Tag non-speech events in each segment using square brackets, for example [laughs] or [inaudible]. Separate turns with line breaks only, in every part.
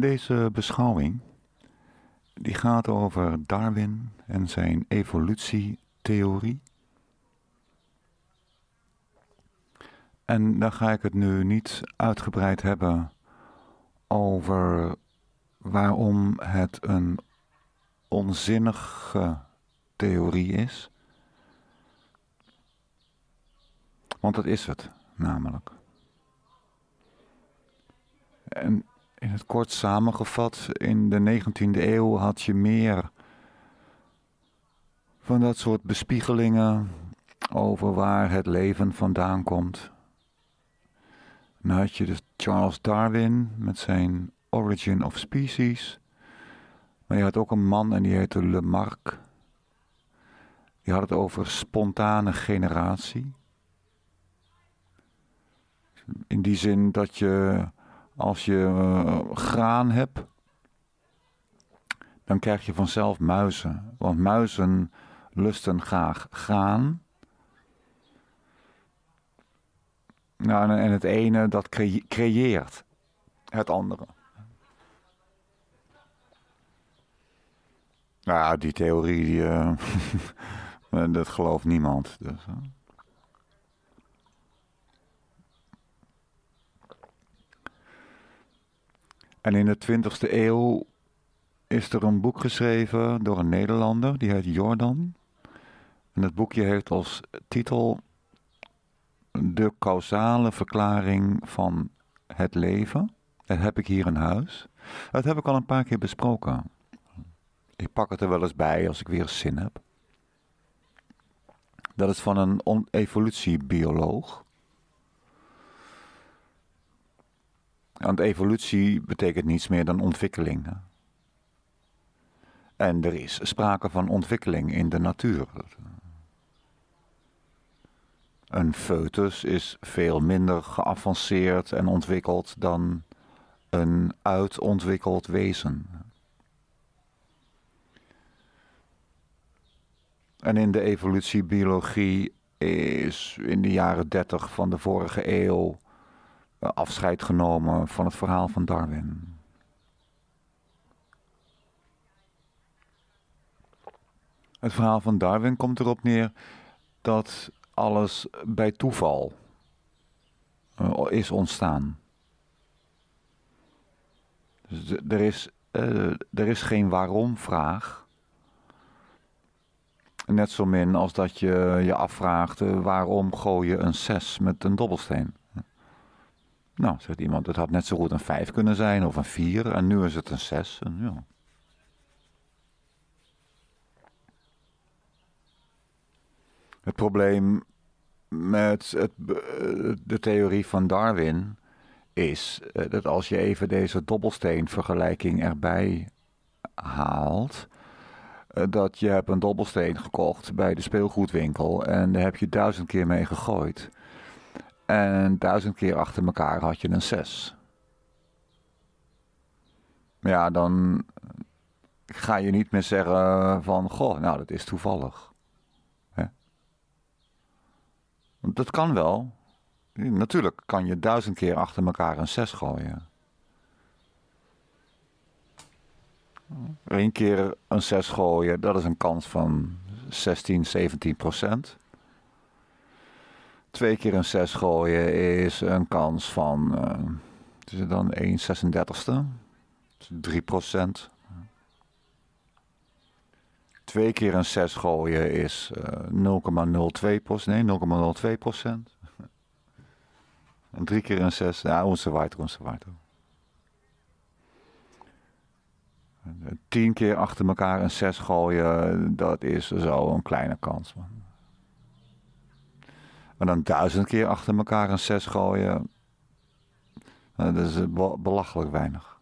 Deze beschouwing die gaat over Darwin en zijn evolutietheorie. En daar ga ik het nu niet uitgebreid hebben over waarom het een onzinnige theorie is. Want dat is het namelijk. En in het kort samengevat, in de 19e eeuw had je meer van dat soort bespiegelingen over waar het leven vandaan komt. Dan had je dus Charles Darwin met zijn Origin of Species. Maar je had ook een man en die heette Lamarck. Die had het over spontane generatie. In die zin dat je als je eh, graan hebt, dan krijg je vanzelf muizen. Want muizen lusten graag graan. Nou, en het ene dat creëert het andere. Nou, die theorie, die, eh, [laughs] dat gelooft niemand. Dus, En in de 20e eeuw is er een boek geschreven door een Nederlander, die heet Jordan. En het boekje heeft als titel De causale verklaring van het leven. Dat heb ik hier in huis. Dat heb ik al een paar keer besproken. Ik pak het er wel eens bij als ik weer zin heb. Dat is van een evolutiebioloog. Want evolutie betekent niets meer dan ontwikkeling. En er is sprake van ontwikkeling in de natuur. Een foetus is veel minder geavanceerd en ontwikkeld dan een uitontwikkeld wezen. En in de evolutiebiologie is in de jaren 30 van de vorige eeuw afscheid genomen van het verhaal van Darwin. Het verhaal van Darwin komt erop neer dat alles bij toeval eh, is ontstaan. Dus er is, eh, er is geen waarom-vraag. Net zo min als dat je je afvraagt eh, waarom gooi je een 6 met een dobbelsteen. Nou, zegt iemand, het had net zo goed een 5 kunnen zijn of een 4 en nu is het een 6. En ja. Het probleem met het, de theorie van Darwin is eh, dat als je even deze dobbelsteenvergelijking erbij haalt, eh, dat je hebt een dobbelsteen gekocht bij de speelgoedwinkel en daar heb je duizend keer mee gegooid. En duizend keer achter elkaar had je een 6. Ja, dan ga je niet meer zeggen van, goh, nou dat is toevallig. Hè? dat kan wel. Natuurlijk kan je duizend keer achter elkaar een 6 gooien. Eén keer een 6 gooien, dat is een kans van 16, 17 procent twee keer een 6 gooien is een kans van. Uh, is het dan 1 36ste? 3 Twee keer een 6 gooien is uh, eh, 0,02 procent. Nee, [laughs] 0,02 En drie keer een 6. Ja, onze waard, onze waard. 10 eh, keer achter elkaar een 6 gooien, dat is zo een kleine kans. Man. Maar dan duizend keer achter elkaar een zes gooien. Eh, dat is eh, belachelijk weinig.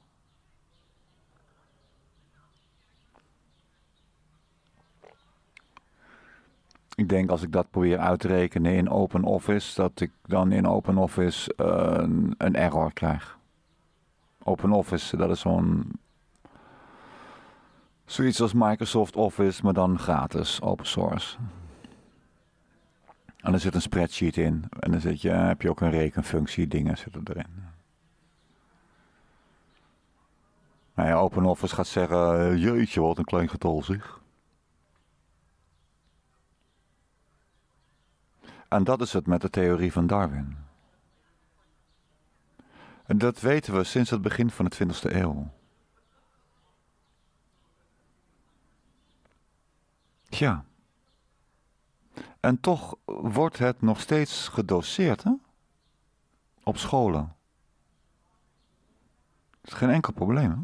Ik denk als ik dat probeer uit te rekenen in Open Office, dat ik dan in Open Office eh, een, een, error krijg. Open Office, dat is zo'n. Zoiets als Microsoft Office, maar dan gratis, open source. En er zit een spreadsheet in. En dan zit je, eh, heb je ook een rekenfunctie, dingen zitten erin. Nou ja, office gaat zeggen, eh, jeetje, wat een klein getal zich. En dat is het met de theorie van Darwin. En dat weten we sinds het begin van de 20e eeuw. Tja. En toch wordt het nog steeds gedoseerd hè? op scholen. Het is geen enkel probleem. Hè?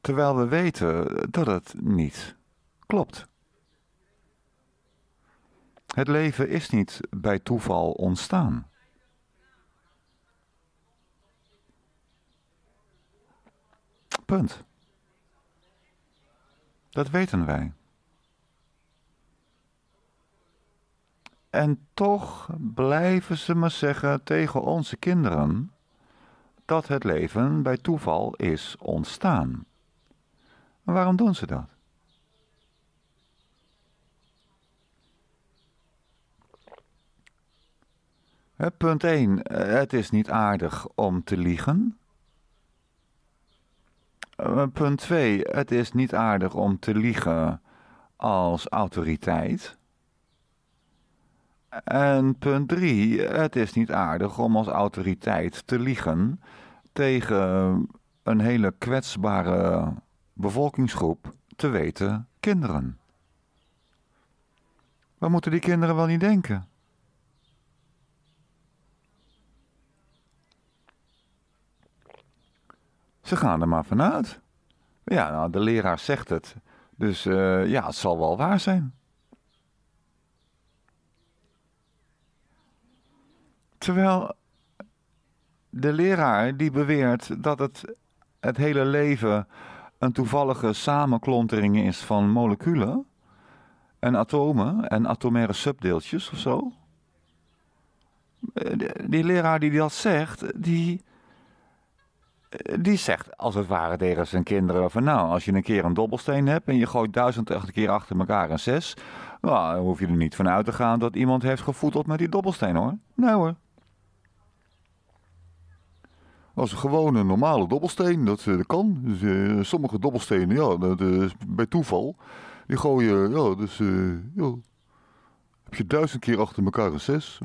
Terwijl we weten dat het niet klopt. Het leven is niet bij toeval ontstaan. Punt. Dat weten wij. En toch blijven ze maar zeggen tegen onze kinderen dat het leven bij toeval is ontstaan. Waarom doen ze dat? Punt 1. Eh, het is niet aardig om te liegen. Eh, punt 2. Het is niet aardig om te liegen als autoriteit. En punt drie, het is niet aardig om als autoriteit te liegen tegen een hele kwetsbare bevolkingsgroep, te weten kinderen. Waar moeten die kinderen wel niet denken? Ze gaan er maar vanuit. Ja, nou, de leraar zegt het. Dus eh, ja, het zal wel waar zijn. Terwijl de leraar die beweert dat het, het hele leven een toevallige samenklontering is van moleculen en atomen en atomaire subdeeltjes of zo. Eh, die leraar die dat zegt, die, die zegt als het ware tegen zijn kinderen van nou, als je een keer een dobbelsteen hebt en je gooit duizend keer achter elkaar een zes, nou, hoef je er niet van uit te gaan dat iemand heeft gevoeteld met die dobbelsteen hoor. Nee hoor als een gewone normale dobbelsteen. Dat, eh, kan. Dus, eh, sommige dobbelstenen, ja, dat eh, is bij toeval. Die gooi je, ja, dus heb je duizend keer achter elkaar een zes.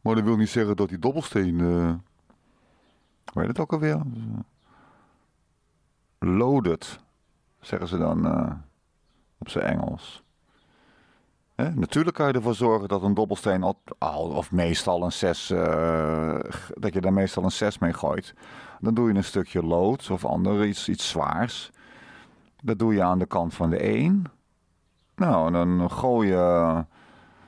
Maar dat wil niet zeggen dat die dobbelsteen, uh, weet het ook alweer? Dus, loaded, zeggen ze dan op zijn Engels natuurlijk kan je ervoor zorgen dat een dobbelsteen, al, of meestal een 6, eh, dat je daar meestal een 6 mee gooit. Dan doe je een stukje lood of ander, iets, iets zwaars. Dat doe je aan de kant van de 1. Nou, en dan gooi je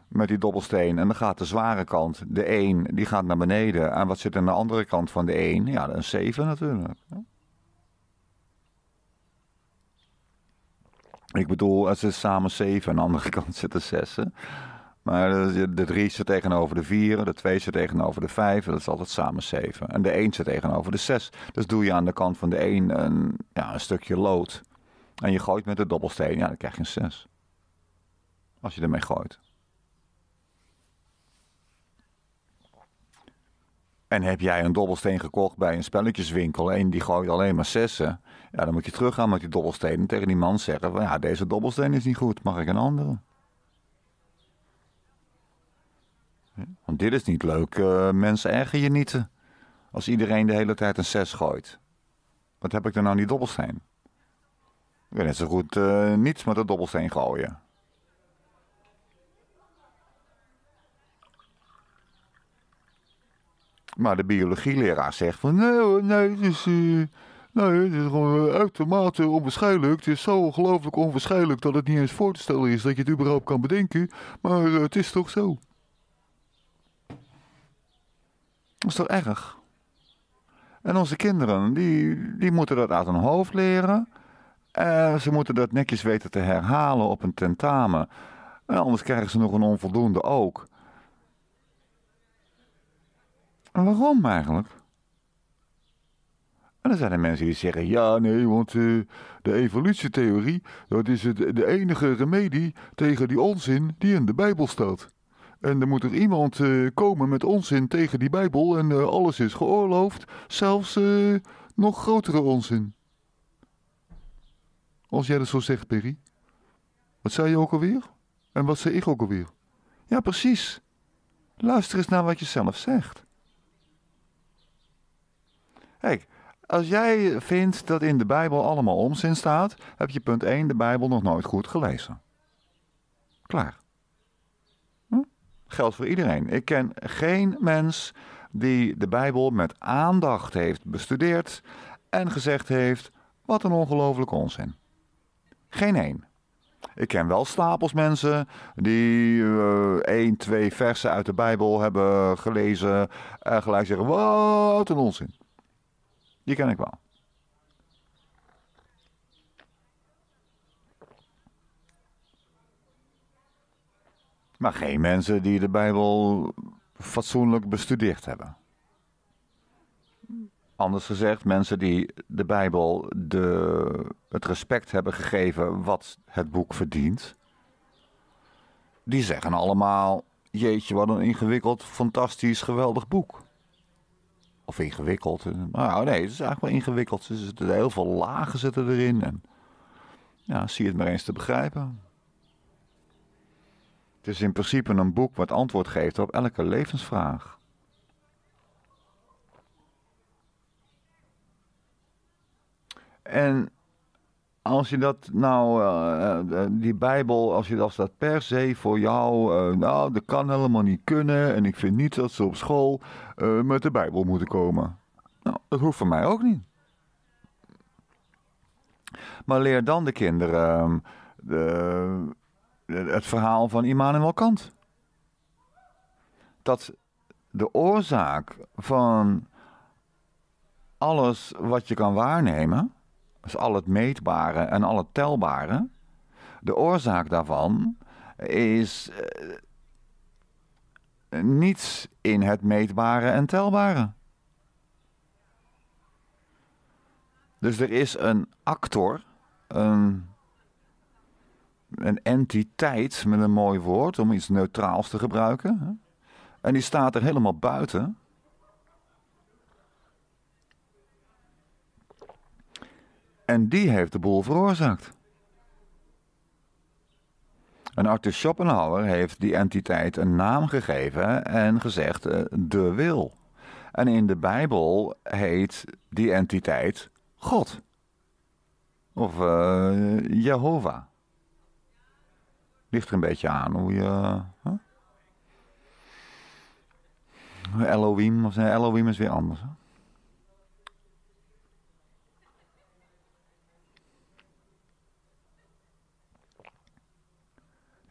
met die dobbelsteen en dan gaat de zware kant, de 1, die gaat naar beneden. En wat zit aan de andere kant van de 1? Ja, een 7 natuurlijk. Ik bedoel, het is samen zeven, aan de andere [laughs] kant zitten zessen. Maar de drie zit tegenover de vier, de twee zit tegenover de vijf. Dat is altijd samen zeven. En de één zit tegenover de zes. Dus doe je aan de kant van de één een, ja, een stukje lood. En je gooit met de dobbelsteen, ja, dan krijg je een zes. Als je ermee gooit. En heb jij een dobbelsteen gekocht bij een spelletjeswinkel en die gooit alleen maar zessen, ja, dan moet je teruggaan met die dobbelstenen tegen die man zeggen van ja, deze dobbelsteen is niet goed, mag ik een andere? Want dit is niet leuk. Eh, mensen erger je niet eh, als iedereen de hele tijd een 6 gooit. Wat heb ik dan nou aan die dobbelsteen? Ik kan net zo goed eh, niets met de dobbelsteen gooien. Maar de biologieleraar zegt van nee, nee, Dus, Nee, het is gewoon eh, uitermate onwaarschijnlijk. Het is zo ongelooflijk onwaarschijnlijk dat het niet eens voor te stellen is dat je het überhaupt kan bedenken. Maar eh, het is toch zo. Dat is toch erg? En onze kinderen, die, die moeten dat uit hun hoofd leren. En eh, ze moeten dat netjes weten te herhalen op een tentamen. anders krijgen ze nog een onvoldoende ook. En waarom eigenlijk? En dan zijn er mensen die zeggen: ja, nee, want eh, de evolutietheorie, dat is het, de enige remedie tegen die onzin die in de Bijbel staat. En er moet er iemand eh, komen met onzin tegen die Bijbel en eh, alles is geoorloofd, zelfs nog grotere onzin. Als jij dat zo zegt, Perry. Wat zei je ook alweer? En wat zei ik ook alweer? Ja, precies. Luister eens naar wat je zelf zegt. Kijk, als jij vindt dat in de Bijbel allemaal onzin staat, heb je punt 1 de Bijbel nog nooit goed gelezen. Klaar. Hm? Geldt voor iedereen. Ik ken geen mens die de Bijbel met aandacht heeft bestudeerd en gezegd heeft: wat een ongelofelijke onzin. Geen één. Ik ken wel stapels mensen die uh, één, twee versen uit de Bijbel hebben gelezen en gelijk zeggen: wat een onzin. Die ken ik wel. Maar geen mensen die de Bijbel fatsoenlijk bestudeerd hebben. Anders gezegd, mensen die de Bijbel de, het respect hebben gegeven wat het boek verdient. Die zeggen allemaal, jeetje, wat een ingewikkeld, fantastisch, geweldig boek. Of ingewikkeld. Nou nee, het is eigenlijk wel ingewikkeld. Er zitten heel veel lagen zitten erin. En, ja, zie het maar eens te begrijpen. Het is in principe een boek wat antwoord geeft op elke levensvraag. En als je dat nou, eh, eh, eh, die Bijbel, als je dat staat per se voor jou, nou, dat kan helemaal niet kunnen. En ik vind niet dat ze op school met de Bijbel moeten komen. Nou, dat hoeft voor mij ook niet. Maar leer dan de kinderen ehm, de, het verhaal van Immanuel Kant. Dat de oorzaak van alles wat je kan waarnemen dus al het meetbare en al het telbare, de oorzaak daarvan is eh, niets in het meetbare en telbare. Dus er is een actor, een, een entiteit met een mooi woord om iets neutraals te gebruiken. En die staat er helemaal buiten. En die heeft de boel veroorzaakt. Een Arthur Schopenhauer heeft die entiteit een naam gegeven en gezegd eh, de wil. En in de Bijbel heet die entiteit God. Of uh, Jehovah. Ligt er een beetje aan hoe je. Elohim, of Elohim is weer anders. Hè?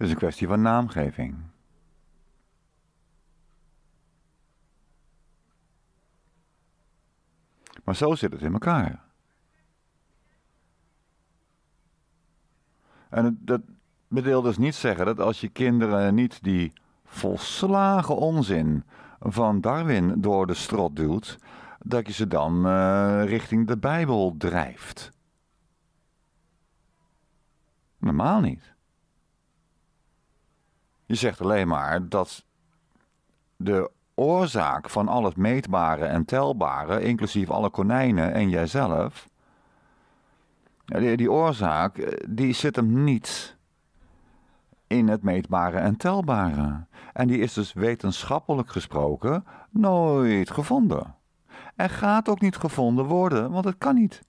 Het is een kwestie van naamgeving. Maar zo zit het in elkaar. En dat wil dus niet zeggen dat als je kinderen niet die volslagen onzin van Darwin door de strot duwt, dat je ze dan eh, richting de Bijbel drijft. Normaal niet. Je zegt alleen maar dat de oorzaak van al het meetbare en telbare, inclusief alle konijnen en jijzelf, die, oorzaak, eh, die zit hem niet in het meetbare en telbare. En die is dus wetenschappelijk gesproken nooit gevonden. En gaat ook niet gevonden worden, want het kan niet.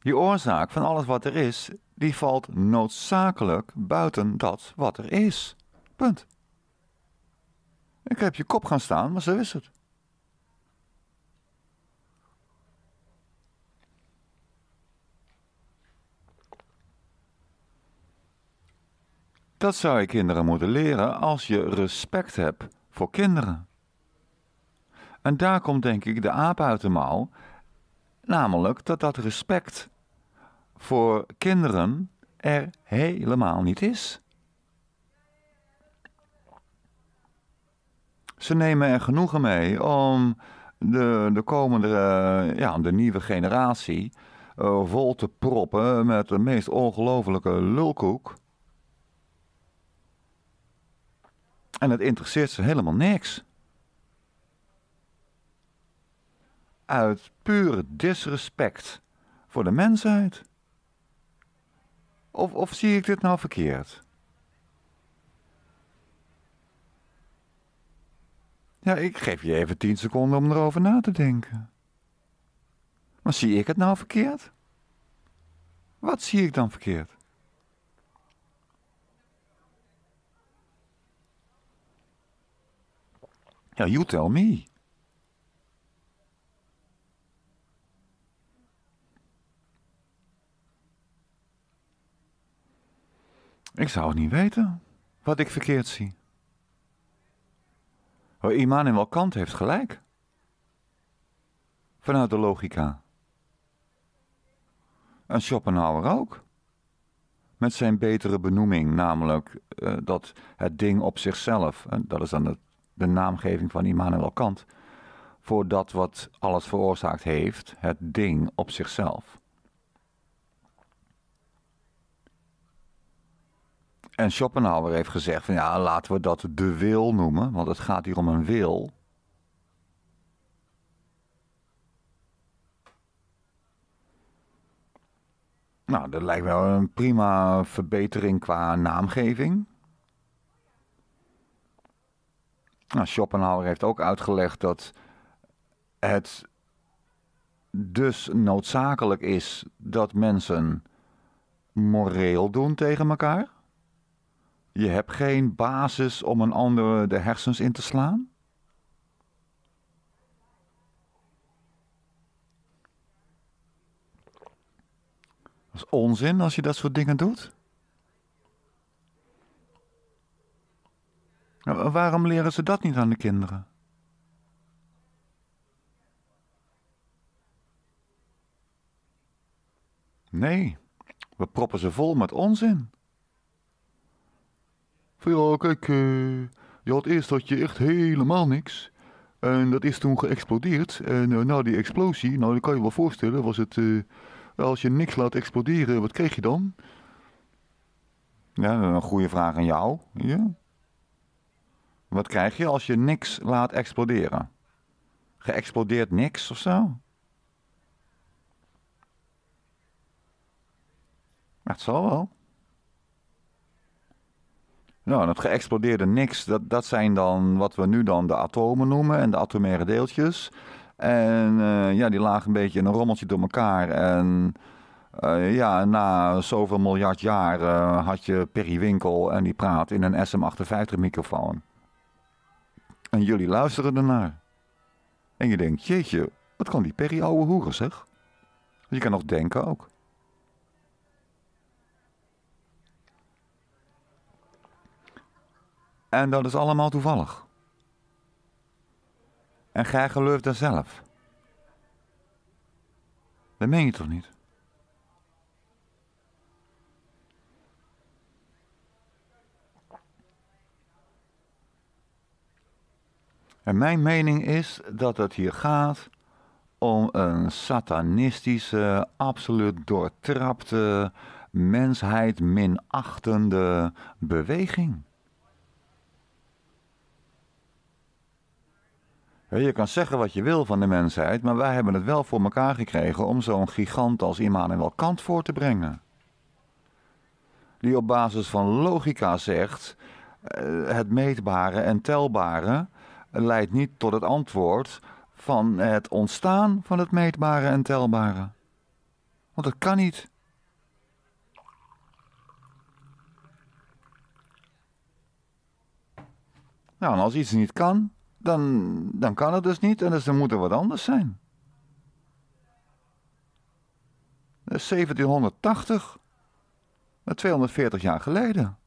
Die oorzaak van alles wat er is, die valt noodzakelijk buiten dat wat er is. Punt. Ik heb je kop gaan staan, maar zo is het. Dat zou je kinderen moeten leren als je respect hebt voor kinderen. En daar komt denk ik de aap uit de mouw, namelijk dat dat respect voor kinderen er helemaal niet is. Ze nemen er genoegen mee om de, de komende, ja, de nieuwe generatie eh, vol te proppen met de meest ongelofelijke lulkoek. En het interesseert ze helemaal niks. Uit puur disrespect voor de mensheid. Of, of zie ik dit nou verkeerd? Ja, ik geef je even tien seconden om erover na te denken. Maar zie ik het nou verkeerd? Wat zie ik dan verkeerd? Ja, you tell me. Ik zou het niet weten wat ik verkeerd zie. Oh, Immanuel Kant heeft gelijk. Vanuit de logica. En Schopenhauer ook. Met zijn betere benoeming, namelijk eh, dat het ding op zichzelf, eh, dat is dan de, de naamgeving van Immanuel Kant, voor dat wat alles veroorzaakt heeft, het ding op zichzelf. En Schopenhauer heeft gezegd van ja, laten we dat de wil noemen, want het gaat hier om een wil. Nou, dat lijkt me een prima verbetering qua naamgeving. Nou, Schopenhauer heeft ook uitgelegd dat het dus noodzakelijk is dat mensen moreel doen tegen elkaar. Je hebt geen basis om een ander de hersens in te slaan? Dat is onzin als je dat soort dingen doet. Nou, waarom leren ze dat niet aan de kinderen? Nee, we proppen ze vol met onzin. Van eh, ja, kijk, je had eerst had je echt helemaal niks. En dat is toen geëxplodeerd. En nou na die explosie, nou dat kan je wel voorstellen, was het... Eh, als je niks laat exploderen, wat krijg je dan? Ja, een goede vraag aan jou. Ja. Wat krijg je als je niks laat exploderen? Geëxplodeerd niks of zo? Dat zal wel. Nou, het geëxplodeerde niks, dat, dat zijn dan wat we nu dan de atomen noemen en de atomaire deeltjes. En eh, ja, die lagen een beetje in een rommeltje door elkaar. En eh, ja, na zoveel miljard jaar eh, had je Perry Winkel en die praat in een SM58-microfoon. En jullie luisteren ernaar. En je denkt, jeetje, wat kan die Perry ouwe hoeren zeg? Je kan nog denken ook. En dat is allemaal toevallig. En gij gelooft dat zelf. Dat meen je toch niet? En mijn mening is dat het hier gaat om een satanistische, absoluut doortrapte, mensheid minachtende beweging. Je kan zeggen wat je wil van de mensheid, maar wij hebben het wel voor elkaar gekregen om zo'n gigant als Immanuel Kant voor te brengen. Die op basis van logica zegt: eh, het meetbare en telbare leidt niet tot het antwoord van het ontstaan van het meetbare en telbare. Want dat kan niet. Nou, en als iets niet kan, dan, dan kan het dus niet en dus dan moet er wat anders zijn. 1780, 240 jaar geleden.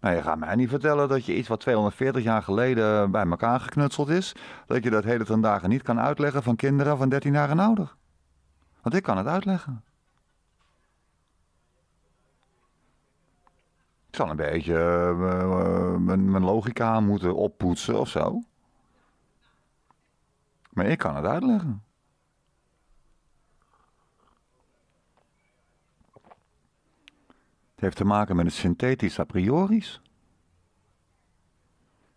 Nou, je gaat mij niet vertellen dat je iets wat 240 jaar geleden bij elkaar geknutseld is, dat je dat hele ten dagen niet kan uitleggen van kinderen van 13 jaar en ouder. Want ik kan het uitleggen. Ik zal een beetje eh, eh, mijn, logica moeten oppoetsen of zo. Maar ik kan het uitleggen. Het heeft te maken met het synthetisch a priori.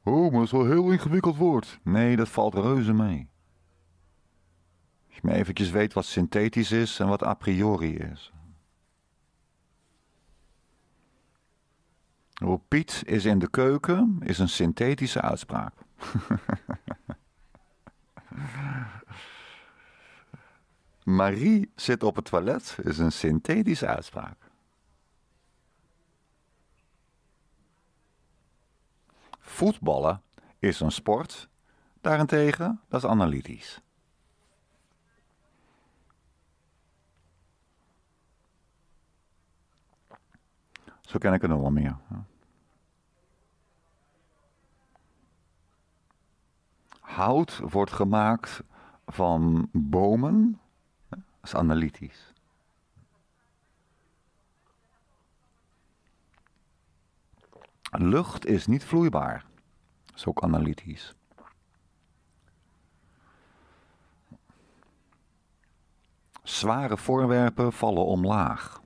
Oh, maar dat is wel heel ingewikkeld woord. Nee, dat valt reuze mee. Als je me eventjes weet wat synthetisch is en wat a priori is. Piet is in de keuken is een synthetische uitspraak. [laughs] Marie zit op het toilet is een synthetische uitspraak. Voetballen is een sport, daarentegen dat is analytisch. Zo ken ik er nog wel meer. Hout wordt gemaakt van bomen. Dat is analytisch. Lucht is niet vloeibaar. Dat is ook analytisch. Zware voorwerpen vallen omlaag.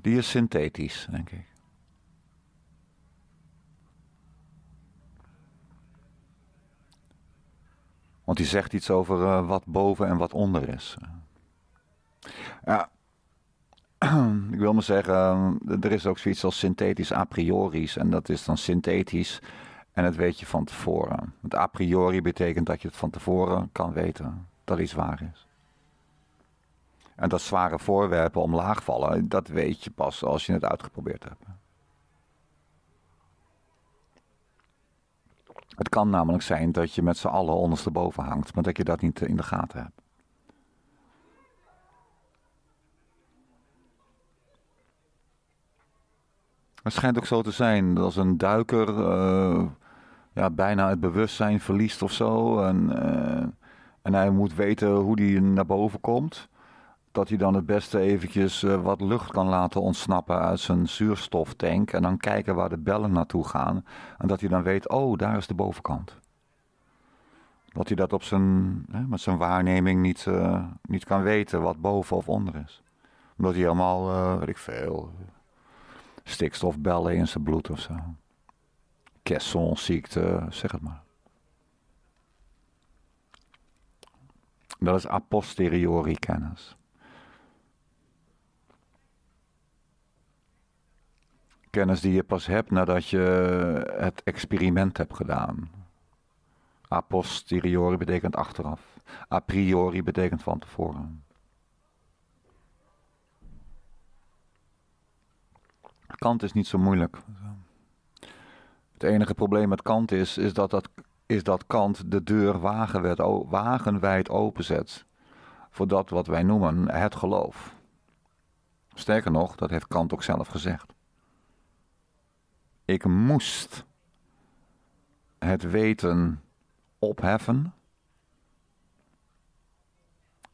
Die is synthetisch, denk ik. Want die zegt iets over eh, wat boven en wat onder is. Ja, [clears throat] ik wil maar zeggen, eh, er is ook zoiets als synthetisch a priori, En dat is dan synthetisch en dat weet je van tevoren. Het a priori betekent dat je het van tevoren kan weten dat iets waar is. En dat zware voorwerpen omlaag vallen, dat weet je pas als je het uitgeprobeerd hebt. Het kan namelijk zijn dat je met z'n allen ondersteboven hangt, maar dat je dat niet eh, in de gaten hebt. Het schijnt ook zo te zijn dat als een duiker eh, ja, bijna het bewustzijn verliest of zo. En, eh, en hij moet weten hoe hij naar boven komt dat hij dan het beste eventjes eh, wat lucht kan laten ontsnappen uit zijn zuurstoftank. En dan kijken waar de bellen naartoe gaan. En dat hij dan weet, oh, daar is de bovenkant. Dat hij dat op zijn, hè, met zijn waarneming niet, eh, niet kan weten wat boven of onder is. Omdat hij helemaal, uh, weet ik veel, stikstofbellen in zijn bloed of zo. Kessonziekte, zeg het maar. Dat is a posteriori kennis. kennis die je pas hebt nadat je het experiment hebt gedaan. A posteriori betekent achteraf. A priori betekent van tevoren. Kant is niet zo moeilijk. Het enige probleem met Kant is, is dat, dat, is dat Kant de deur wagenwijd, wagenwijd openzet voor dat wat wij noemen het geloof. Sterker nog, dat heeft Kant ook zelf gezegd. Ik moest het weten opheffen.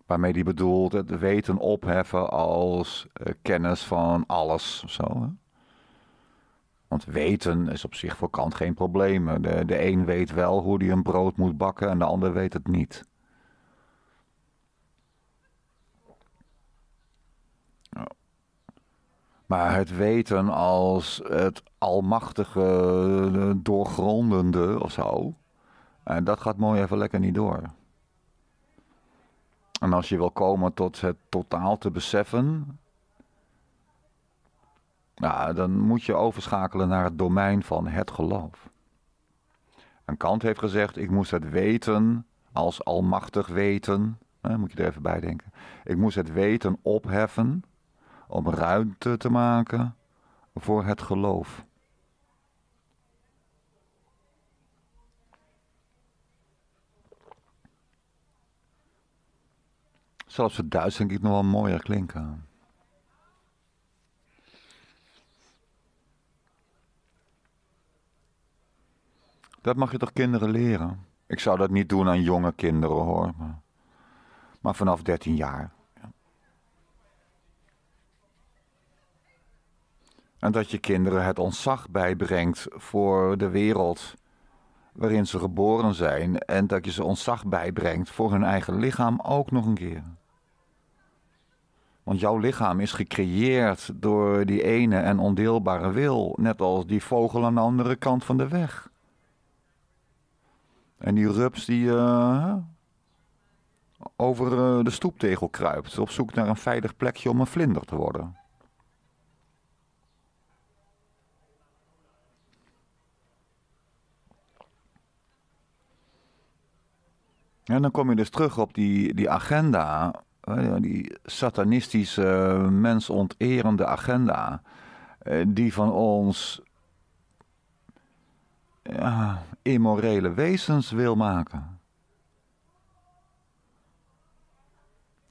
Waarmee die bedoelt het weten opheffen als eh, kennis van alles of zo. Hè? Want weten is op zich voor Kant geen probleem. De, de een weet wel hoe hij een brood moet bakken en de ander weet het niet. Maar het weten als het almachtige, eh, doorgrondende of zo. En eh, dat gaat mooi even lekker niet door. En als je wil komen tot het totaal te beseffen. Nou, dan moet je overschakelen naar het domein van het geloof. En Kant heeft gezegd: Ik moest het weten als almachtig weten. moet je er even bij denken. Ik moest het weten opheffen om ruimte te maken voor het geloof. Zelfs het Duits denk ik nog wel mooier klinken. Dat mag je toch kinderen leren? Ik zou dat niet doen aan jonge kinderen hoor. Maar vanaf 13 jaar. En dat je kinderen het ontzag bijbrengt voor de wereld waarin ze geboren zijn. En dat je ze ontzag bijbrengt voor hun eigen lichaam ook nog een keer. Want jouw lichaam is gecreëerd door die ene en ondeelbare wil, net als die vogel aan de andere kant van de weg. En die rups die eh, over eh, de stoeptegel kruipt, op zoek naar een veilig plekje om een vlinder te worden. En dan kom je dus terug op die, die agenda, die satanistische, eh, mensonterende agenda, eh, die van ons immorele wezens wil maken.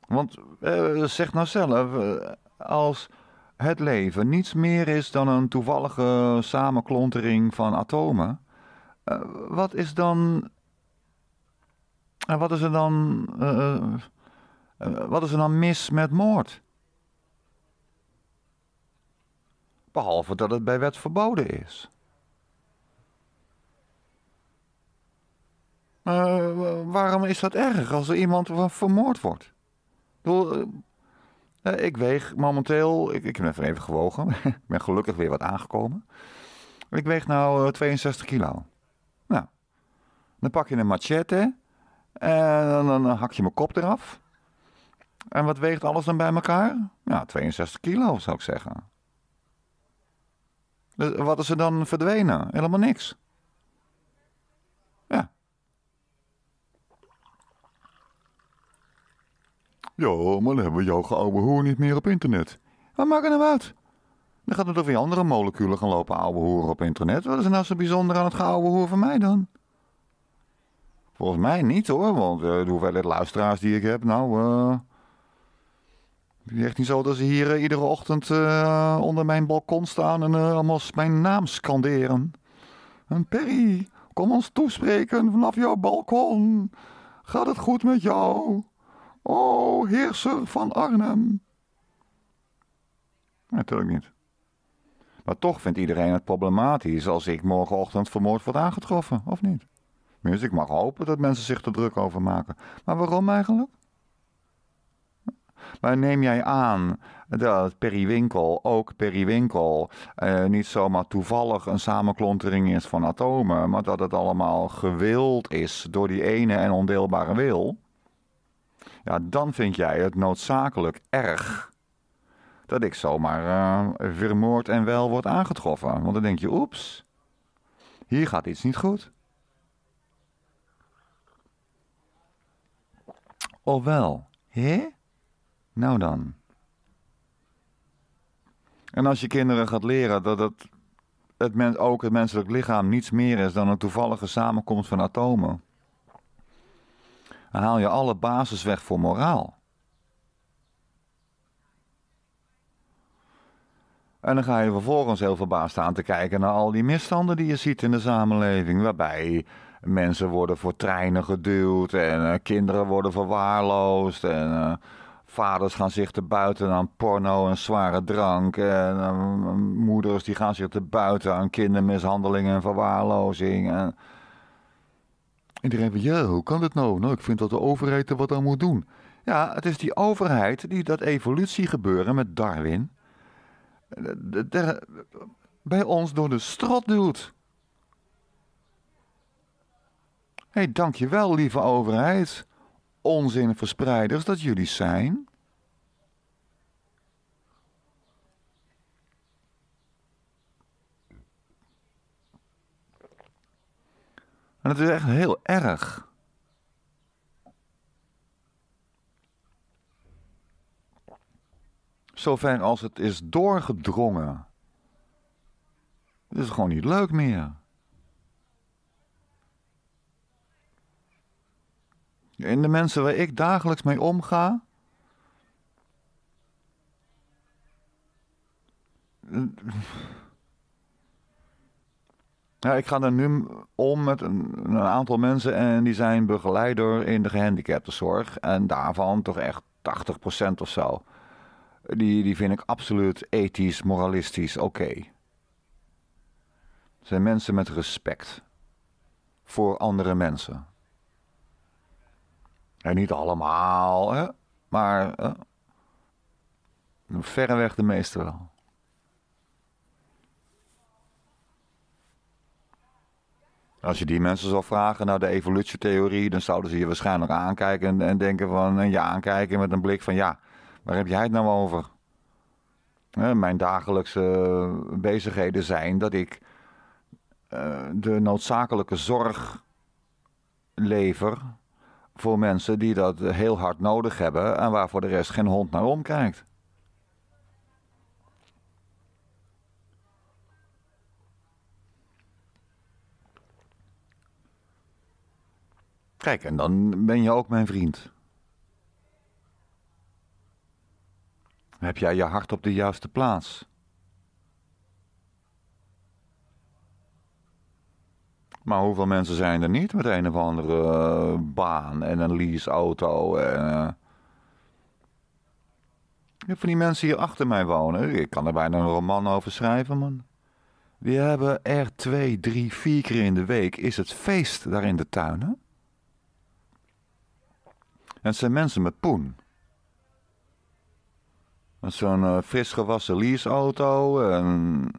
Want eh, zeg nou zelf, als het leven niets meer is dan een toevallige samenklontering van atomen, wat is dan en wat is er dan, eh, eh, eh, wat is er dan mis met moord? Behalve dat het bij wet verboden is. waarom is dat erg als er iemand vermoord wordt? Ik, ik weeg momenteel, ik, ik even, even gewogen, [laughs] ik ben gelukkig weer wat aangekomen. Ik weeg nou 62 kilo. Nou, dan pak je een machete en dan hak je mijn kop eraf. En wat weegt alles dan bij elkaar? Ja, 62 kilo zou ik zeggen. Dus wat is er dan verdwenen? Helemaal niks. Ja. Ja, maar dan hebben we jouw geoude hoer niet meer op internet. Wat maakt het nou uit? Dan gaat het over die andere moleculen gaan lopen oude hoeren op internet. Wat is er nou zo bijzonder aan het geoude hoer van mij dan? Volgens mij niet hoor, want uh, de hoeveelheid luisteraars die ik heb, nou. Uh, het is echt niet zo dat ze hier eh, iedere ochtend eh, onder mijn balkon staan en allemaal mijn naam scanderen. En Perry, kom ons toespreken vanaf jouw balkon. Gaat het goed met jou? oh, heerser van Arnhem. Natuurlijk niet. Maar toch vindt iedereen het problematisch als ik morgenochtend vermoord word aangetroffen, of niet? Tenminste, ik mag hopen dat mensen zich er druk over maken. Maar waarom eigenlijk? Maar neem jij aan dat periwinkel ook periwinkel eh, niet zomaar toevallig een samenklontering is van atomen, maar dat het allemaal gewild is door die ene en ondeelbare wil? Ja, dan vind jij het noodzakelijk erg dat ik zomaar eh, vermoord en wel word aangetroffen. Want dan denk je, oeps, hier gaat iets niet goed. Oh wel, hè? Nou dan. En als je kinderen gaat leren dat het, het mens, ook het menselijk lichaam niets meer is dan een toevallige samenkomst van atomen, dan haal je alle basis weg voor moraal. En dan ga je vervolgens heel verbaasd aan te kijken naar al die misstanden die je ziet in de samenleving, waarbij mensen worden voor treinen geduwd en eh, kinderen worden verwaarloosd en eh, vaders gaan zich te buiten aan porno en zware drank en eh, moeders die gaan zich te buiten aan kindermishandelingen en verwaarlozing en iedereen van ja hoe kan dit nou? Nou ik vind dat de overheid er wat aan moet doen. Ja, het is die overheid die dat evolutie gebeuren met Darwin bij ons door de strot duwt. Hé, dankjewel lieve overheid, onzinverspreiders dat jullie zijn. En het is echt heel erg. Zover als het is doorgedrongen. Het is gewoon niet leuk meer. In de mensen waar ik dagelijks mee omga. Eh, ja, ik ga er nu om met een, een, aantal mensen en die zijn begeleider in de gehandicaptenzorg. En daarvan toch echt 80% of zo. Die, die vind ik absoluut ethisch, moralistisch oké. Okay. Zijn mensen met respect voor andere mensen niet allemaal, hè? maar verreweg de meeste wel. Als je die mensen zou vragen naar de evolutietheorie, dan zouden ze je waarschijnlijk aankijken en, en denken van, en je aankijken met een blik van, ja, waar heb jij het nou over? Mijn dagelijkse bezigheden zijn dat ik eh, de noodzakelijke zorg lever voor mensen die dat eh, heel hard nodig hebben en waar voor de rest geen hond naar omkijkt. Kijk, en dan ben je ook mijn vriend. Heb jij je hart op de juiste plaats? Maar hoeveel mensen zijn er niet met een of andere eh, baan en een leaseauto? En, uh... van die mensen hier achter mij wonen. Ik kan er bijna een roman over schrijven, man. Die hebben er twee, drie, vier keer in de week is het feest daar in de tuinen. En het zijn mensen met poen. Met zo'n eh, fris gewassen leaseauto en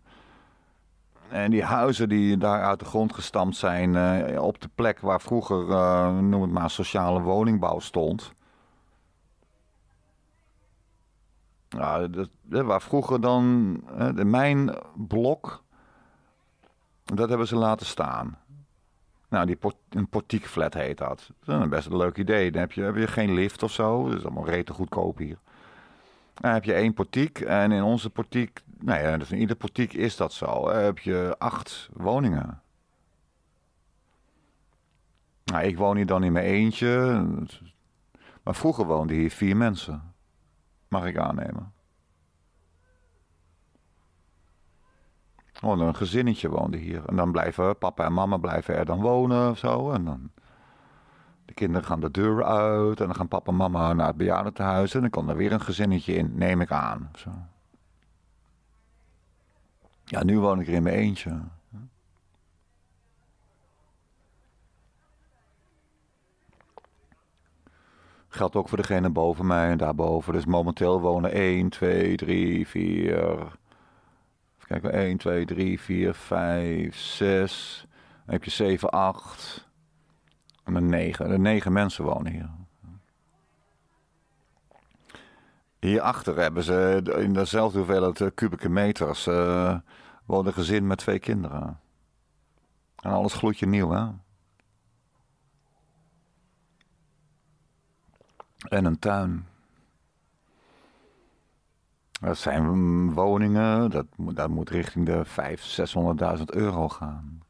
en die huizen die daar uit de grond gestampt zijn eh, op de plek waar vroeger, eh, noem het maar, sociale woningbouw stond. Nou, dat, eh, waar vroeger dan uh, de mijnblok, dat hebben ze laten staan. Nou, die een portiekflat heet dat. dat is best een leuk idee. Dan heb je, heb je geen lift of zo. Dat is allemaal rete goedkoop hier. Dan heb je één portiek. En in onze portiek nou ja, dus in ieder politiek is dat zo. heb je acht woningen. Nou, ik woon hier dan in mijn eentje. Maar vroeger woonden hier vier mensen. Mag ik aannemen. Oh, een gezinnetje woonde hier. En dan blijven papa en mama blijven er dan wonen of zo. En dan de kinderen gaan de deur uit. En dan gaan papa en mama naar het bejaardentehuis. En dan komt er weer een gezinnetje in, neem ik aan. Zo. Ja, nu woon ik er in mijn eentje. Geldt ook voor degene boven mij en daarboven. Dus momenteel wonen 1, 2, 3, 4. Even kijken, 1, 2, 3, 4, 5, 6. Dan heb je 7, 8. En dan 9. Er 9 mensen wonen hier. Hierachter hebben ze in dezelfde hoeveelheid eh, kubieke meters uh, gezin met twee kinderen. En alles gloedje nieuw, hè? En een tuin. Dat zijn mm, woningen, dat, dat moet richting de 500.000, 600.000 euro gaan.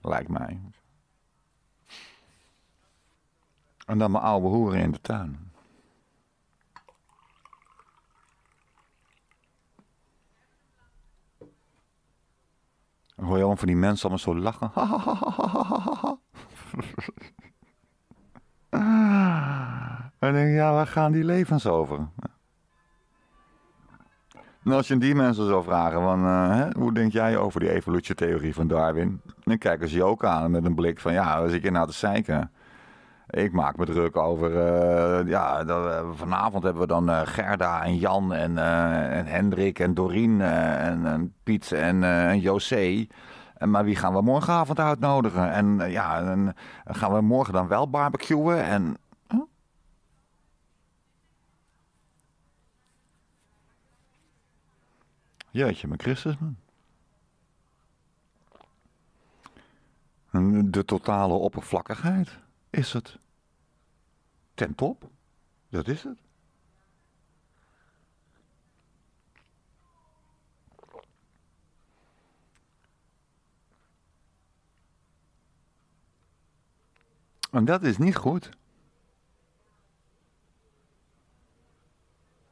Lijkt mij. En dan mijn oude hoeren in de tuin. Dan hoor je allemaal van die mensen allemaal zo lachen. en denk je, ja, waar gaan die levens over? En als je die mensen zou vragen, van, uh, hoe denk jij over die evolutietheorie van Darwin? Dan kijken ze je ook aan met een blik van, ja, als ik in naar te zeiken. Ik maak me druk over. Eh, ja, dat, eh, vanavond hebben we dan eh, Gerda en Jan en, en Hendrik en Dorien en, en, Piet en, en José. Maar wie gaan we morgenavond uitnodigen? En ja, gaan we morgen dan wel barbecuen? En. Huh? Jeetje, mijn Christus, man. De totale oppervlakkigheid is het ten top. Dat is het. En dat is niet goed.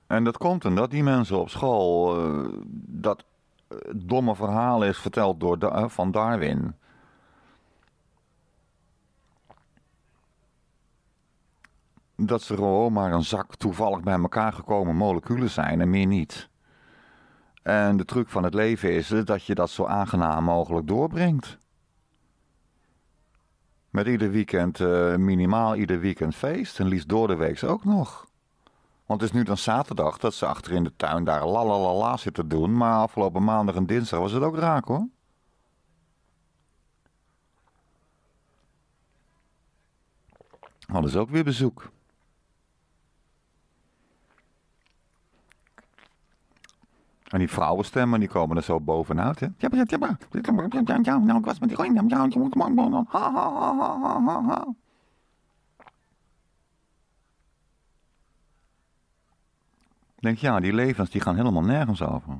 En dat komt omdat die mensen op school uh, dat eh, domme verhaal is verteld door da eh, van Darwin. dat ze gewoon maar een zak toevallig bij elkaar gekomen moleculen zijn en meer niet. En de truc van het leven is dat je dat zo aangenaam mogelijk doorbrengt. Met ieder weekend, eh, minimaal ieder weekend feest. En liefst door de week ook nog. Want het is nu dan zaterdag dat ze achter in de tuin daar lalalala zitten doen. Maar afgelopen maandag en dinsdag was het ook raak hoor. Hadden ze ook weer bezoek. En die vrouwenstemmen die komen er zo bovenuit. Hè? Nou, ik Ja, Denk ja, die levens die gaan helemaal nergens over.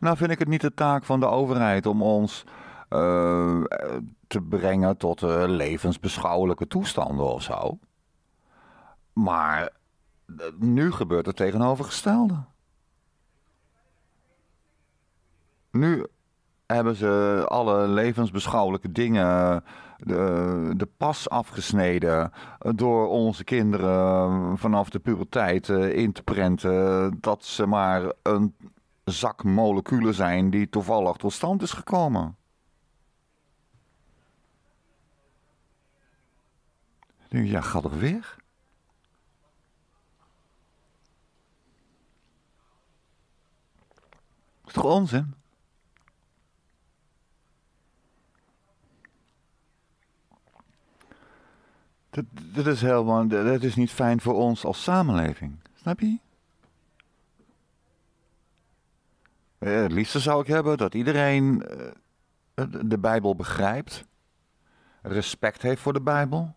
Nou vind ik het niet de taak van de overheid om ons eh, te brengen tot eh, levensbeschouwelijke toestanden of zo. Maar eh, nu gebeurt het tegenovergestelde. Nu hebben ze alle levensbeschouwelijke dingen eh, de, de, pas afgesneden eh, door onze kinderen eh, vanaf de puberteit in te prenten dat ze maar een zak moleculen zijn die toevallig tot stand is gekomen. ja, ga toch weer? Dat is toch onzin? Dat, dat is helemaal, dat is niet fijn voor ons als samenleving. Snap je? Eh, het liefste zou ik hebben dat iedereen eh, de Bijbel begrijpt, respect heeft voor de Bijbel.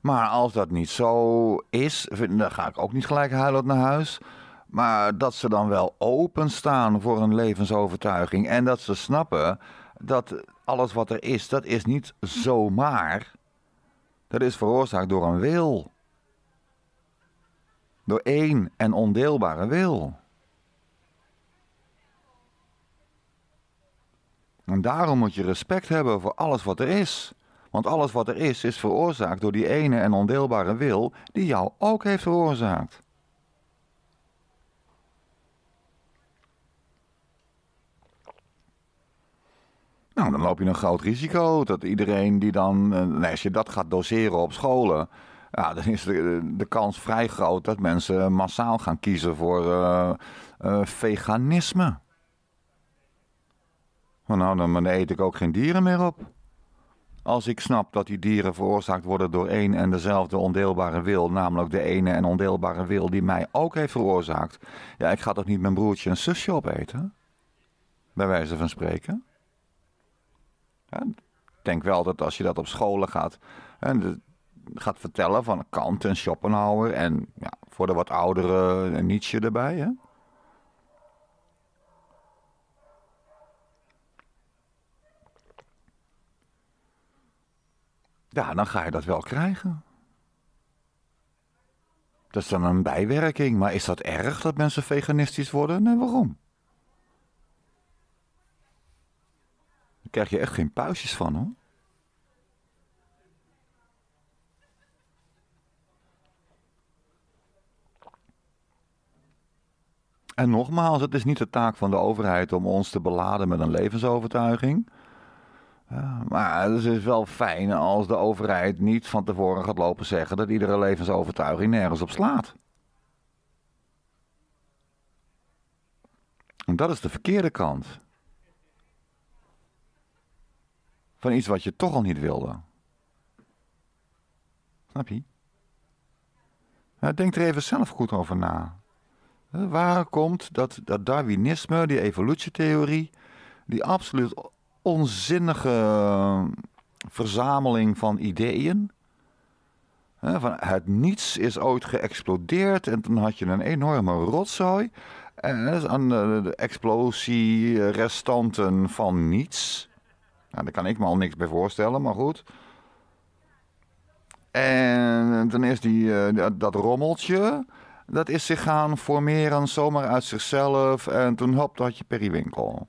Maar als dat niet zo is, dan ga ik ook niet gelijk huilend naar huis. Maar dat ze dan wel openstaan voor een levensovertuiging en dat ze snappen dat alles wat er is, dat is niet zomaar. Dat is veroorzaakt door een wil. Door één en ondeelbare wil. En daarom moet je respect hebben voor alles wat er is. Want alles wat er is, is veroorzaakt door die ene en ondeelbare wil die jou ook heeft veroorzaakt. Nou, dan loop je een groot risico dat iedereen die dan, nou, als je dat gaat doseren op scholen, ja, dan is de, de kans vrij groot dat mensen massaal gaan kiezen voor eh, eh, veganisme. nou, dan eet ik ook geen dieren meer op. Als ik snap dat die dieren veroorzaakt worden door één en dezelfde ondeelbare wil, namelijk de ene en ondeelbare wil die mij ook heeft veroorzaakt, ja, ik ga toch niet mijn broertje en zusje opeten? Bij wijze van spreken. Ik denk wel dat als je dat op scholen gaat, en gaat vertellen van Kant en Schopenhauer en ja, voor de wat oudere Nietzsche erbij. Hè? Ja, dan ga je dat wel krijgen. Dat is dan een bijwerking, maar is dat erg dat mensen veganistisch worden? Nee, waarom? krijg je echt geen pauzes van hoor. En nogmaals, het is niet de taak van de overheid om ons te beladen met een levensovertuiging. Eh, maar het is wel fijn als de overheid niet van tevoren gaat lopen zeggen dat iedere levensovertuiging nergens op slaat. En dat is de verkeerde kant. van iets wat je toch al niet wilde. Snap je? denk er even zelf goed over na. Waar komt dat, dat Darwinisme, die evolutietheorie, die absoluut onzinnige ehm, verzameling van ideeën? Van het niets is ooit geëxplodeerd en dan had je een enorme rotzooi. En dus aan de explosie, restanten van niets. Nou, daar kan ik me al niks bij voorstellen, maar goed. En eh, dan is die, eh, dat, rommeltje, dat is zich gaan formeren zomaar uit zichzelf. En toen hop, had je Periwinkel.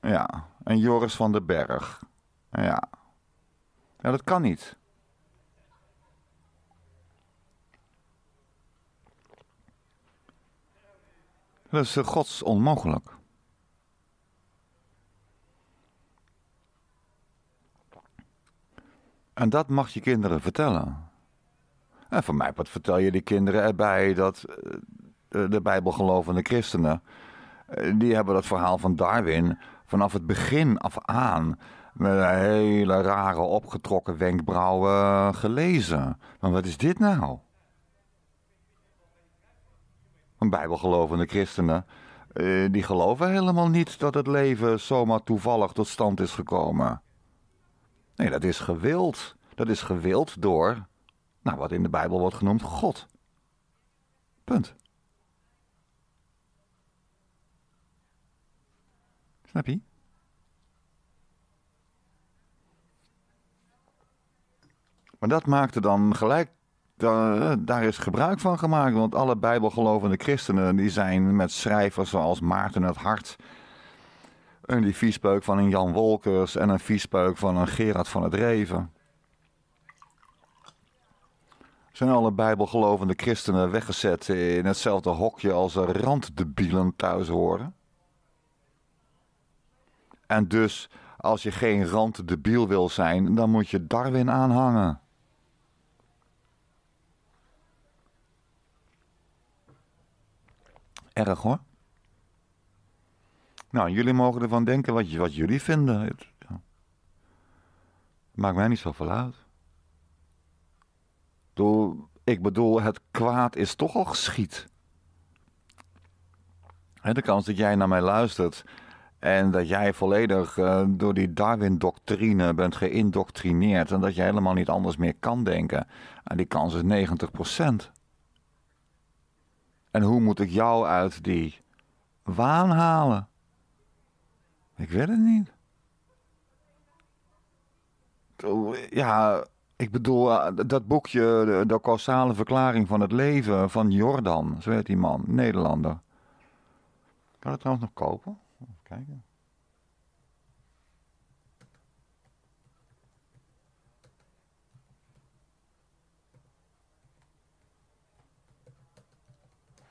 Ja, en Joris van den Berg. Ja. Ja, dat kan niet. Dat is eh, gods onmogelijk. En dat mag je kinderen vertellen. En voor mij, wat vertel je de kinderen erbij dat eh, de bijbelgelovende christenen, eh, die hebben dat verhaal van Darwin vanaf het begin af aan met hele rare opgetrokken wenkbrauwen eh, gelezen. Maar wat is dit nou? Een bijbelgelovende christenen, die geloven helemaal niet dat het leven zomaar toevallig tot stand is gekomen. Nee, dat is gewild. Dat is gewild door, nou, wat in de Bijbel wordt genoemd God. Punt. Snap je? Maar dat maakte dan gelijk, eh, daar is gebruik van gemaakt. Want alle bijbelgelovende christenen die zijn met schrijvers zoals Maarten het Hart en die viespeuk van een Jan Wolkers en een viespeuk van een Gerard van het Reven. Zijn alle bijbelgelovende christenen weggezet in hetzelfde hokje als randdebielen thuis horen? En dus, als je geen randdebiel wil zijn, dan moet je Darwin aanhangen. Erg hoor. Nou, jullie mogen ervan denken wat, wat jullie vinden. Het, Maakt mij niet zoveel uit. Doe, ik bedoel, het kwaad is toch al geschied. de kans dat jij naar mij luistert en dat jij volledig eh, door die Darwin-doctrine bent geïndoctrineerd en dat je helemaal niet anders meer kan denken, uh, die kans is 90%. En hoe moet ik jou uit die waan halen? Ik weet het niet. Oh, ja, ik bedoel, eh, dat boekje, de, de causale verklaring van het leven van Jordan, zo heet die man, Nederlander. Kan het trouwens nog kopen? Even kijken.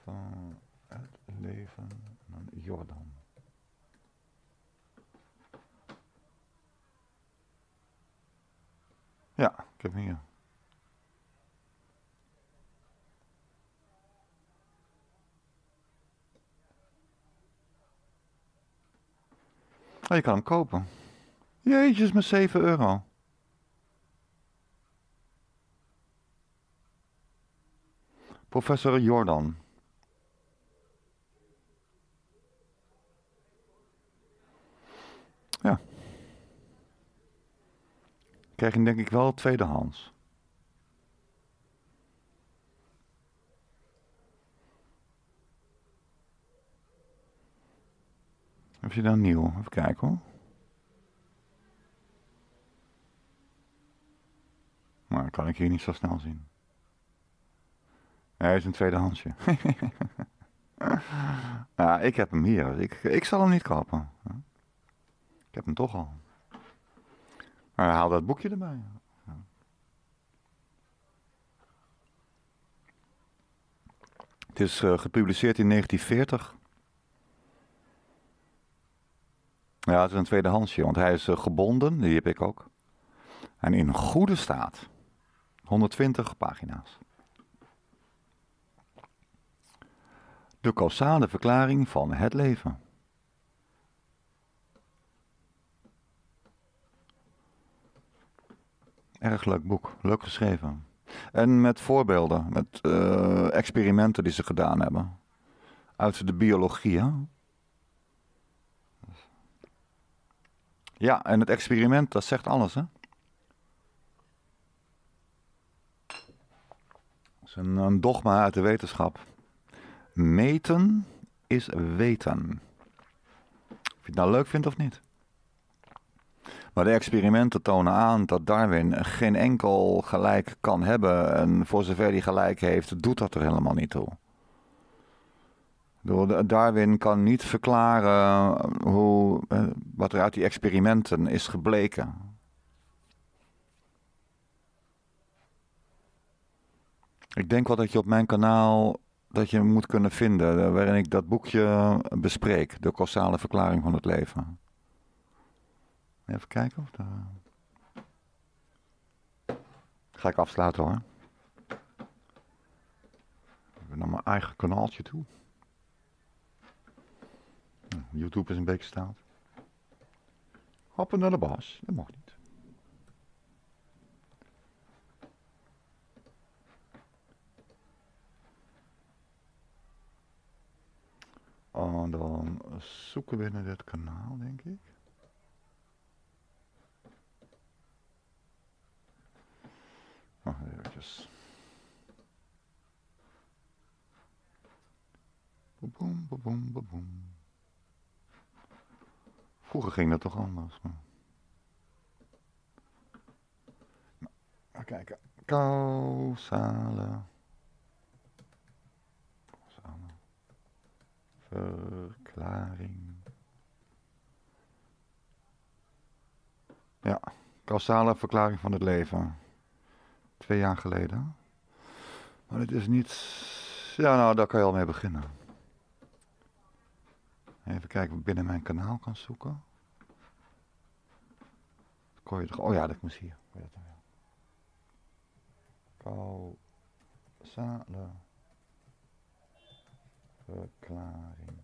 Van het leven van Jordan. Ja, ik heb hem hier. Oh, je kan hem kopen. Jeetjes, met 7 euro. Professor Jordan. Ja krijg je denk ik wel tweedehands. Heb je dan nieuw? Even kijken hoor. Maar kan ik hier niet zo snel zien. Hij is een tweedehandsje. [laughs] ja, ik heb hem hier. Ik, ik zal hem niet kopen. Ik heb hem toch al. Maar haal dat boekje erbij. Het is eh, gepubliceerd in 1940. Ja, het is een tweedehandsje, want hij is eh, gebonden, die heb ik ook. En in goede staat. 120 pagina's. De causale verklaring van het leven. Erg leuk boek. Leuk geschreven. En met voorbeelden, met eh, experimenten die ze gedaan hebben. Uit de biologie, hè? Ja, en het experiment, dat zegt alles, hè? Dat is een, een dogma uit de wetenschap. Meten is weten. Of je het nou leuk vindt of niet. Maar de experimenten tonen aan dat Darwin geen enkel gelijk kan hebben. En voor zover hij gelijk heeft, doet dat er helemaal niet toe. Darwin kan niet verklaren eh, hoe, eh, wat er uit die experimenten is gebleken. Ik denk wel dat je op mijn kanaal dat je moet kunnen vinden, eh, waarin ik dat boekje bespreek, de causale verklaring van het leven. Even kijken of daar... Ga ik afsluiten hoor. Even naar mijn eigen kanaaltje toe. Hm, YouTube is een beetje staat. Happen naar de baas, dat mag niet. En dan zoeken we naar dit kanaal, denk ik. Oh, eventjes. Boom, boom, boom, Vroeger ging dat toch anders. Maar... Nou, maar kijken. Causale. Verklaring. Ja, kausale verklaring van het leven twee jaar geleden. Maar het is niet. Ja, nou, daar kan je al mee beginnen. Even kijken of ik binnen mijn kanaal kan zoeken. Kon je Oh ja, dat moest hier. Causale verklaring.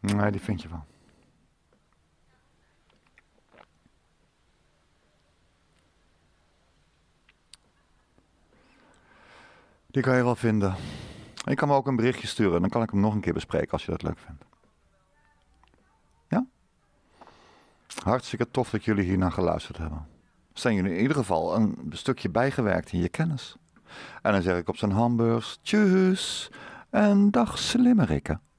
Nee, die vind je wel. Die kan je wel vinden. Ik kan me ook een berichtje sturen. Dan kan ik hem nog een keer bespreken als je dat leuk vindt. Ja? Hartstikke tof dat jullie hier naar geluisterd hebben. Zijn jullie in ieder geval een stukje bijgewerkt in je kennis? En dan zeg ik op zijn hamburgers tjus en dag slimmerikken.